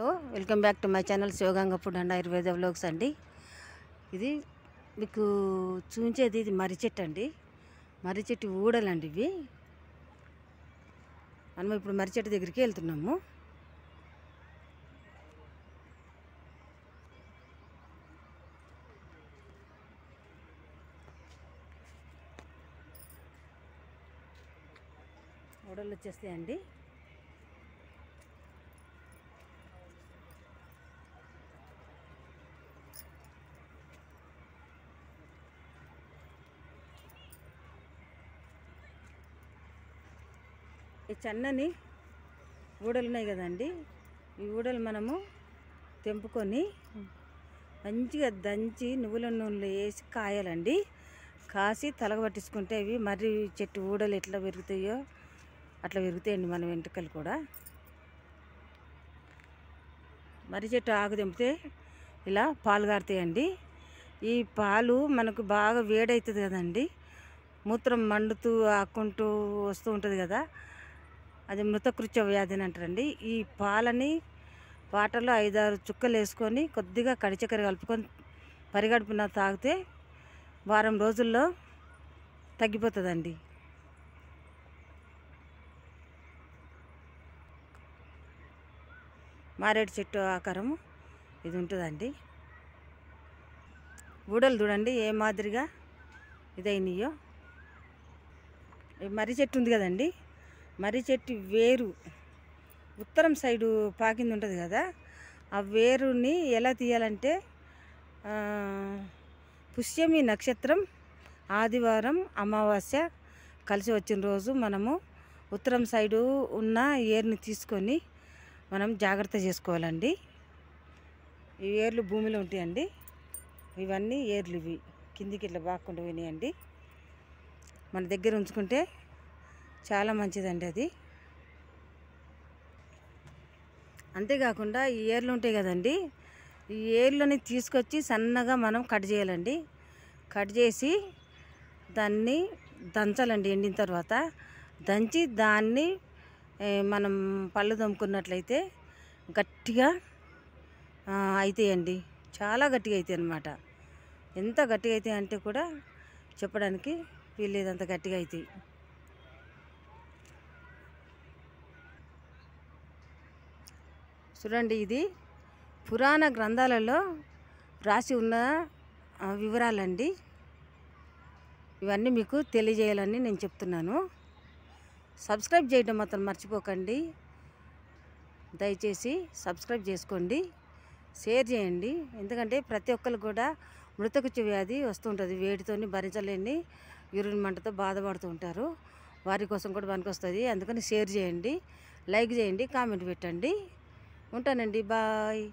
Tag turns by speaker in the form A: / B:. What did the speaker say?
A: hello welcome back to my channel Sivaganga food and Ayurveda blogs అండి ఇది మీకు చూపించేది ఇది మర్రి చెట్టు అండి మర్రి చెట్టు ఊడలండి ఇవి మనం ఇప్పుడు మర్రి చెట్టు దగ్గరికి వెళ్తున్నాము ఊడలు వచ్చేస్తాయండి ఈ చన్నని ఊడలు ఉన్నాయి కదండి ఈ ఊడలు మనము తెంపుకొని మంచిగా దంచి నువ్వుల నూనెలో వేసి కాయాలండి కాసి తలగబట్టించుకుంటే ఇవి మరి చెట్టు ఊడలు ఎట్లా పెరుగుతాయో అట్లా పెరుగుతాయండి మన వెంట్రుకలు కూడా మర్రి చెట్టు ఆకు తెంపితే ఇలా పాలు కారుతాయండి ఈ పాలు మనకు బాగా వేడవుతుంది కదండి మూత్రం మండుతూ ఆక్కుంటూ వస్తూ ఉంటుంది కదా అది మృతకృత్య వ్యాధి అని అంటారండి ఈ పాలని వాటర్లో ఐదారు చుక్కలు వేసుకొని కొద్దిగా కడిచక్కర కలుపుకొని పరిగడుపున తాగితే వారం రోజుల్లో తగ్గిపోతుందండి మారేడు చెట్టు ఆకారము ఇది ఉంటుందండి ఊడలు చూడండి ఏ మాదిరిగా ఇదైనాయో మర్రి చెట్టు ఉంది కదండి మర్రి చెట్టు వేరు ఉత్తరం సైడు పాకింది ఉంటుంది కదా ఆ వేరుని ఎలా తీయాలంటే పుష్యమి నక్షత్రం ఆదివారం అమావాస్య కలిసి వచ్చిన రోజు మనము ఉత్తరం సైడు ఉన్న ఏర్ని తీసుకొని మనం జాగ్రత్త చేసుకోవాలండి ఈ ఏర్లు భూమిలో ఉంటాయండి ఇవన్నీ ఏర్లు ఇవి కిందికి ఇట్లా బాగకుండా పోయినాయండి మన దగ్గర ఉంచుకుంటే చాలా మంచిదండి అది అంతేకాకుండా ఈ ఏర్లు ఉంటాయి కదండి ఈ ఏర్లని తీసుకొచ్చి సన్నగా మనం కట్ చేయాలండి కట్ చేసి దాన్ని దంచాలండి ఎండిన తర్వాత దంచి దాన్ని మనం పళ్ళు దమ్ముకున్నట్లయితే గట్టిగా అవుతాయండి చాలా గట్టిగా అవుతాయి అనమాట ఎంత గట్టిగా అవుతాయి అంటే కూడా చెప్పడానికి వీళ్ళేదంత గట్టిగా అవుతాయి చూడండి ఇది పురాణ గ్రంథాలలో రాసి ఉన్న వివరాలండి ఇవన్నీ మీకు తెలియజేయాలని నేను చెప్తున్నాను సబ్స్క్రైబ్ చేయడం మాత్రం మర్చిపోకండి దయచేసి సబ్స్క్రైబ్ చేసుకోండి షేర్ చేయండి ఎందుకంటే ప్రతి ఒక్కరు కూడా మృతకుచ్చు వ్యాధి వస్తుంటుంది వేడితోని భరించలేని యూరిన్ మంటతో బాధపడుతూ ఉంటారు వారి కోసం కూడా పనికి వస్తుంది అందుకని షేర్ చేయండి లైక్ చేయండి కామెంట్ పెట్టండి ఉంటానండి బాయ్